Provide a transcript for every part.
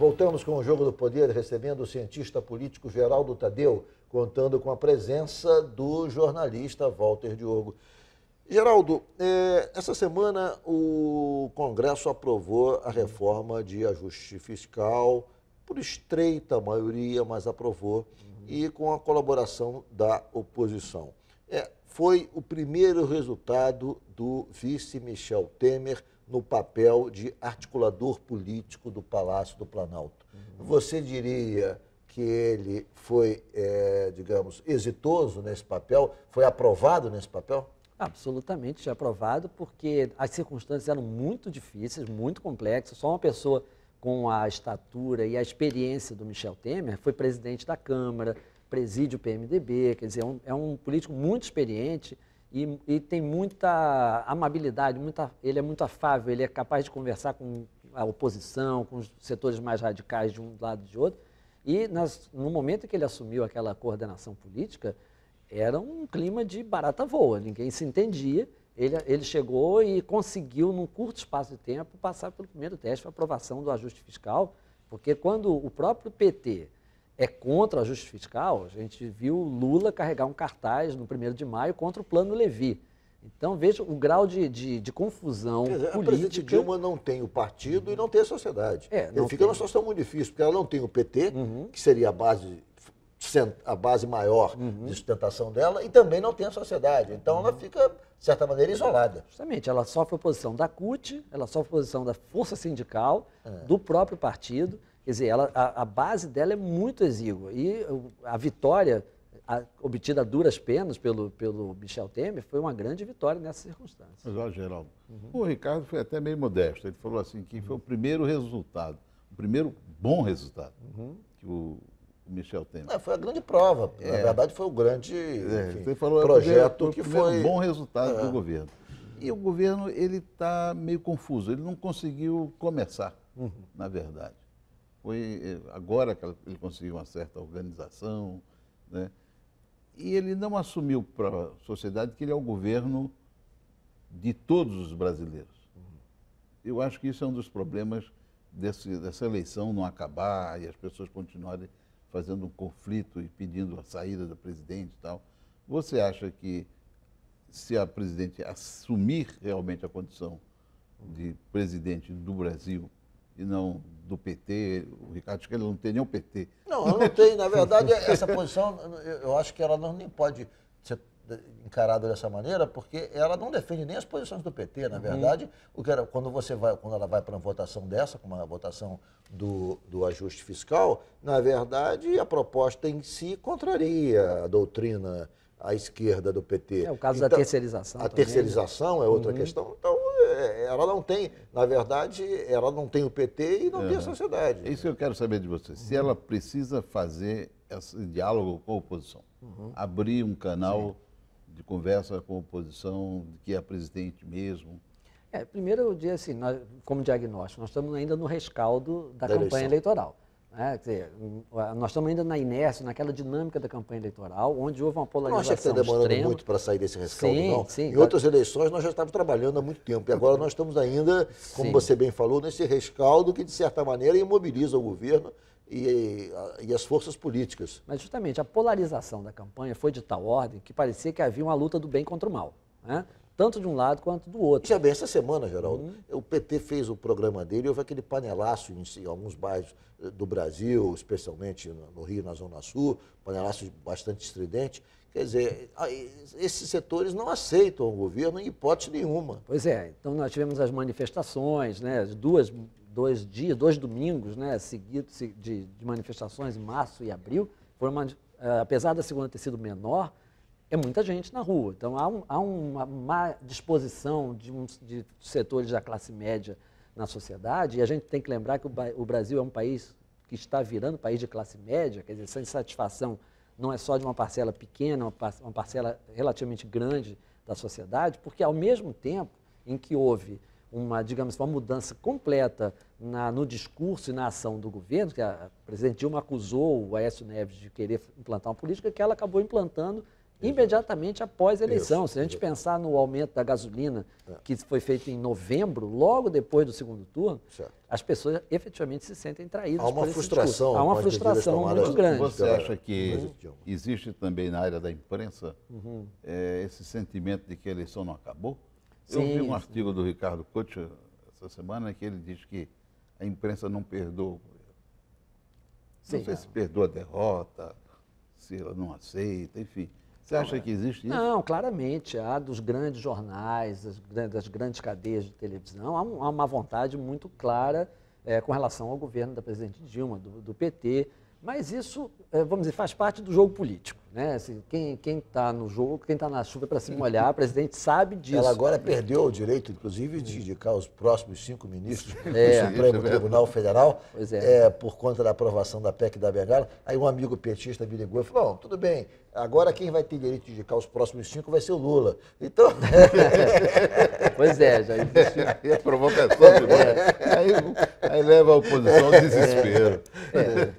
Voltamos com o Jogo do Poder, recebendo o cientista político Geraldo Tadeu, contando com a presença do jornalista Walter Diogo. Geraldo, é, essa semana o Congresso aprovou a reforma de ajuste fiscal, por estreita maioria, mas aprovou, e com a colaboração da oposição. É, foi o primeiro resultado do vice Michel Temer no papel de articulador político do Palácio do Planalto. Uhum. Você diria que ele foi, é, digamos, exitoso nesse papel? Foi aprovado nesse papel? Absolutamente aprovado, porque as circunstâncias eram muito difíceis, muito complexas. Só uma pessoa com a estatura e a experiência do Michel Temer foi presidente da Câmara, preside o PMDB, quer dizer, é um, é um político muito experiente e, e, tem muita amabilidade, muita, ele é muito afável, ele é capaz de conversar com a oposição, com os setores mais radicais de um lado e de outro. E nas, no momento que ele assumiu aquela coordenação política, era um clima de barata voa, ninguém se entendia. Ele, ele chegou e conseguiu, num curto espaço de tempo, passar pelo primeiro teste para aprovação do ajuste fiscal, porque quando o próprio PT é contra o ajuste fiscal, a gente viu Lula carregar um cartaz no 1 de maio contra o Plano Levi. Então veja o grau de, de, de confusão Quer dizer, política. A presidente Dilma não tem o partido e não tem a sociedade. É, Ele fica tem. numa situação muito difícil, porque ela não tem o PT, uhum. que seria a base, a base maior uhum. de sustentação dela, e também não tem a sociedade. Então uhum. ela fica, de certa maneira, isolada. Justamente, ela sofre oposição da CUT, ela sofre oposição da força sindical, é. do próprio partido. Quer dizer, ela, a, a base dela é muito exígua. E a vitória a, obtida a duras penas pelo, pelo Michel Temer foi uma grande vitória nessa circunstância. Mas olha, Geraldo, uhum. o Ricardo foi até meio modesto. Ele falou assim que foi o primeiro resultado, o primeiro bom resultado uhum. que o Michel Temer. Não, é, foi a grande prova. É. Na verdade, foi o grande é, enfim, é, falou, projeto que foi. bom resultado é. do governo. E o governo ele está meio confuso. Ele não conseguiu começar, uhum. na verdade. Foi eh, agora que ele conseguiu uma certa organização, né? E ele não assumiu para a sociedade que ele é o governo de todos os brasileiros. Uhum. Eu acho que isso é um dos problemas desse, dessa eleição não acabar e as pessoas continuarem fazendo um conflito e pedindo a saída do presidente e tal. Você acha que se a presidente assumir realmente a condição de presidente do Brasil, e não do PT. O Ricardo que ele não tem nem o PT. Não, eu não tenho. Na verdade, essa posição, eu acho que ela não nem pode ser encarada dessa maneira, porque ela não defende nem as posições do PT, na uhum. verdade. Uhum. O que era, quando, você vai, quando ela vai para uma votação dessa, como a votação do, do ajuste fiscal, na verdade, a proposta em si contraria a doutrina à esquerda do PT. É o caso então, da terceirização. A também. Né? terceirização é outra uhum. questão. Então, é, ela não tem, na verdade, ela não tem o PT e não é. tem a sociedade. É isso que eu quero saber de você. Uhum. Se ela precisa fazer esse diálogo com a oposição, uhum. abrir um canal Sim. de conversa com a oposição, que é presidente mesmo. É, primeiro eu diria assim, nós, como diagnóstico, nós estamos ainda no rescaldo da, da campanha eleição. eleitoral. É, dizer, hum, nós estamos ainda na inércia, naquela dinâmica da campanha eleitoral, onde houve uma polarização Não acha que está demorando extrema. muito para sair desse rescaldo, sim, não? Sim, em tá. outras eleições nós já estávamos trabalhando há muito tempo, e agora nós estamos ainda, como sim. você bem falou, nesse rescaldo que, de certa maneira, imobiliza o governo e, e, as forças políticas. Mas, justamente, a polarização da campanha foi de tal ordem que parecia que havia uma luta do bem contra o mal. Né? tanto de um lado quanto do outro. Já bem, essa semana, Geraldo, uhum. o PT fez o programa dele e houve aquele panelaço em, em alguns bairros eh, do Brasil, especialmente no Rio, na Zona Sul, panelaço bastante estridente. Quer dizer, esses setores não aceitam o governo em hipótese nenhuma. Pois é, então nós tivemos as manifestações, né, duas, dois dias, dois domingos né, seguidos de, de manifestações em março e abril. Foram, eh, apesar da segunda ter sido menor, é muita gente na rua. Então há, um, há uma má disposição de, um, de, setores da classe média na sociedade, e a gente tem que lembrar que o, o Brasil é um país que está virando país de classe média, quer dizer, essa insatisfação não é só de uma parcela pequena, uma, par, uma parcela relativamente grande da sociedade, porque ao mesmo tempo em que houve uma, digamos, uma mudança completa na, no discurso e na ação do governo, que a, a presidente Dilma acusou o Aécio Neves de querer implantar uma política que ela acabou implantando imediatamente após a eleição. Isso, Se a gente pensar no aumento da gasolina, é. que foi feito em novembro, logo depois do segundo turno, certo. as pessoas efetivamente se sentem traídas. Há uma frustração. Há uma frustração muito grande. Você acha que existe também na área da imprensa uhum. é, esse sentimento de que a eleição não acabou? Sim, Eu vi um artigo do Ricardo Couto essa semana que ele diz que a imprensa não perdoa. Não sim, sei se perdoa a derrota, se ela não aceita, enfim. Você acha que existe isso? Não, claramente. Há dos grandes jornais, das, grandes cadeias de televisão, há, uma vontade muito clara é, com relação ao governo da presidente Dilma, do, do PT. Mas isso, é, vamos dizer, faz parte do jogo político. Né? Assim, quem está no jogo, quem está na chuva é para se molhar, o presidente sabe disso. Ela agora perdeu o direito, inclusive, de indicar os próximos cinco ministros é, do Supremo é Tribunal Federal é. é. por conta da aprovação da PEC da Bengala. Aí um amigo petista me ligou e falou, não, tudo bem, agora quem vai ter direito de indicar os próximos cinco vai ser o Lula. Então... pois é, já existiu. Aí a provocação, é. aí, aí, leva a oposição ao desespero.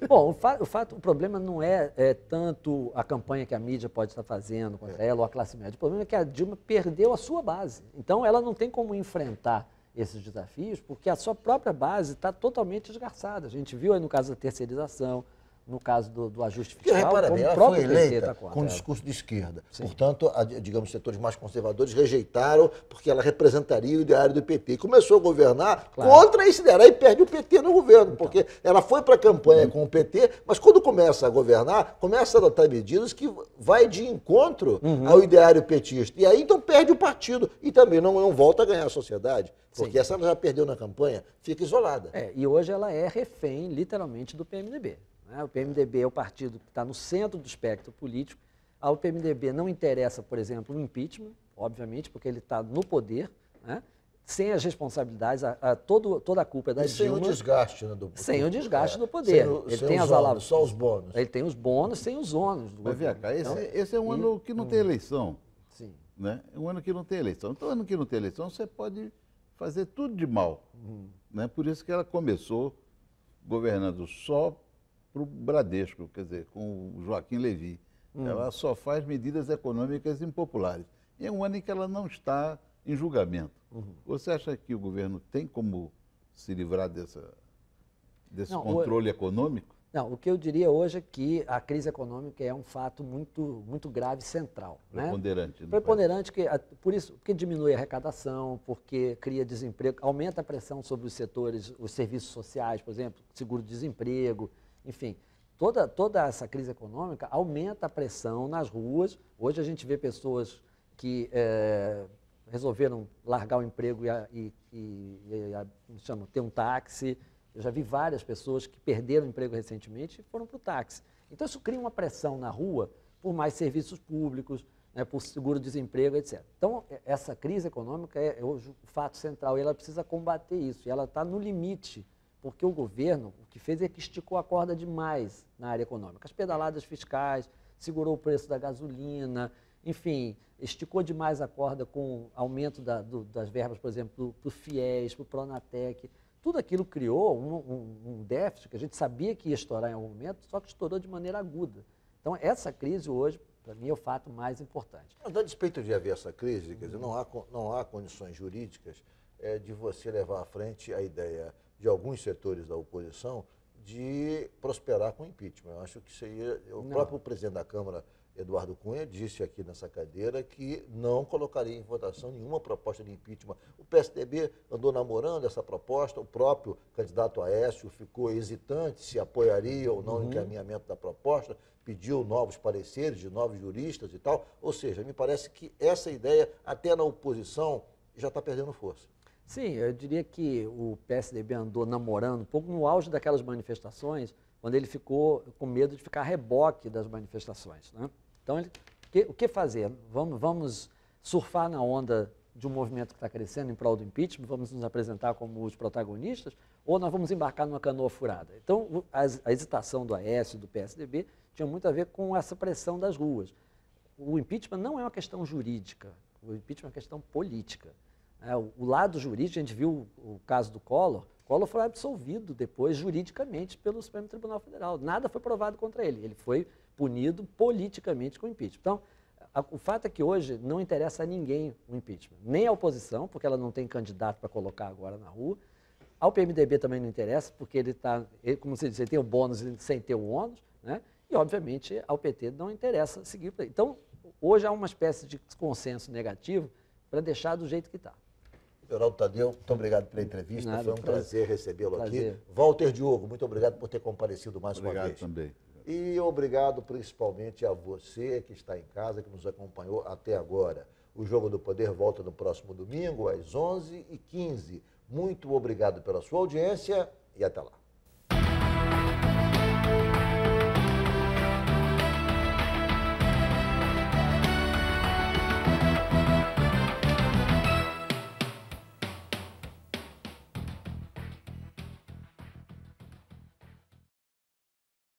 Bom, o, fa o, fato, o problema não é, é tanto a campanha campanha que a mídia pode estar fazendo contra é. ela ou a classe média. O problema é que a Dilma perdeu a sua base. Então ela não tem como enfrentar esses desafios porque a sua própria base está totalmente esgarçada. A gente viu aí no caso da terceirização, no caso do, do ajuste fiscal, Porque, repara, bem, ela foi eleita com um discurso de esquerda. Sim. Portanto, a, digamos, setores mais conservadores rejeitaram porque ela representaria o ideário do PT. Começou a governar claro. contra esse ideário e perde o PT no governo, então. porque ela foi para a campanha com o PT, mas quando começa a governar, começa a adotar medidas que vai de encontro uhum. ao ideário petista. E aí, então, perde o partido e também não, não volta a ganhar a sociedade. Porque Sim. essa ela já perdeu na campanha, fica isolada. É, e hoje ela é refém, literalmente, do PMDB. Né? O PMDB é o partido que está no centro do espectro político. Ao PMDB não interessa, por exemplo, o impeachment, obviamente, porque ele está no poder, né? sem as responsabilidades, a, a todo, toda a culpa é da e Dilma. Sem o desgaste né, do poder. Sem o desgaste é, do poder. O, ele tem as alavancas. só os bônus. Ele tem os bônus sem os ônus. Do Mas vem cá, esse, então, é, esse, é um e, ano que não tem eleição. Sim. Né? É um ano que não tem eleição. Então, ano que não tem eleição, você pode fazer tudo de mal. Uhum. Né? Por isso que ela começou governando só para o Bradesco, quer dizer, com o Joaquim Levi. Hum. Ela só faz medidas econômicas impopulares. E é um ano em que ela não está em julgamento. Uhum. Você acha que o governo tem como se livrar dessa, desse não, controle o... econômico? Não, o que eu diria hoje é que a crise econômica é um fato muito, muito grave central. Preponderante. Né? Preponderante, que, por isso, porque diminui a arrecadação, porque cria desemprego, aumenta a pressão sobre os setores, os serviços sociais, por exemplo, seguro-desemprego, enfim, toda, toda essa crise econômica aumenta a pressão nas ruas. Hoje a gente vê pessoas que é, resolveram largar o emprego e, e, e, e chama, ter um táxi. Eu já vi várias pessoas que perderam o emprego recentemente e foram para o táxi. Então isso cria uma pressão na rua por mais serviços públicos, né, por seguro-desemprego, etc. Então, essa crise econômica é, é, hoje o fato central e ela precisa combater isso. E ela está no limite porque o governo o que fez é que esticou a corda demais na área econômica. As pedaladas fiscais, segurou o preço da gasolina, enfim, esticou demais a corda com aumento da, do, das verbas, por exemplo, para o FIES, para o Pronatec. Tudo aquilo criou um, um, um, déficit que a gente sabia que ia estourar em algum momento, só que estourou de maneira aguda. Então, essa crise hoje, para mim, é o fato mais importante. Mas, a despeito de haver essa crise, quer dizer, não há, não há condições jurídicas é, de você levar à frente a ideia de alguns setores da oposição de prosperar com impeachment. Eu acho que seria. É, o não. próprio presidente da Câmara, Eduardo Cunha, disse aqui nessa cadeira que não colocaria em votação nenhuma proposta de impeachment. O PSDB andou namorando essa proposta, o próprio candidato Aécio ficou hesitante se apoiaria ou não uhum. o encaminhamento da proposta, pediu novos pareceres de novos juristas e tal. Ou seja, me parece que essa ideia, até na oposição, já está perdendo força. Sim, eu diria que o PSDB andou namorando um pouco no auge daquelas manifestações, quando ele ficou com medo de ficar a reboque das manifestações. Né? Então, ele, que, o que fazer? Vamos, vamos surfar na onda de um movimento que está crescendo em prol do impeachment, vamos nos apresentar como os protagonistas, ou nós vamos embarcar numa canoa furada. Então, a, a hesitação do AS do PSDB tinha muito a ver com essa pressão das ruas. O impeachment não é uma questão jurídica, o impeachment é uma questão política. É, o, lado jurídico, a gente viu o, caso do Collor, Collor foi absolvido depois juridicamente pelo Supremo Tribunal Federal. Nada foi provado contra ele. Ele foi punido politicamente com impeachment. Então, a, o fato é que hoje não interessa a ninguém o impeachment, nem a oposição, porque ela não tem candidato para colocar agora na rua. Ao PMDB também não interessa, porque ele está, como você diz, ele tem o bônus sem ter o ônus, né? E, obviamente, ao PT não interessa seguir. Então, hoje há uma espécie de consenso negativo para deixar do jeito que está. Geraldo Tadeu, muito obrigado pela entrevista. Nada, Foi um prazer, prazer recebê-lo aqui. Walter Diogo, muito obrigado por ter comparecido mais obrigado uma vez. Obrigado também. E obrigado principalmente a você que está em casa, que nos acompanhou até agora. O Jogo do Poder volta no próximo domingo, às 11h15. Muito obrigado pela sua audiência e até lá.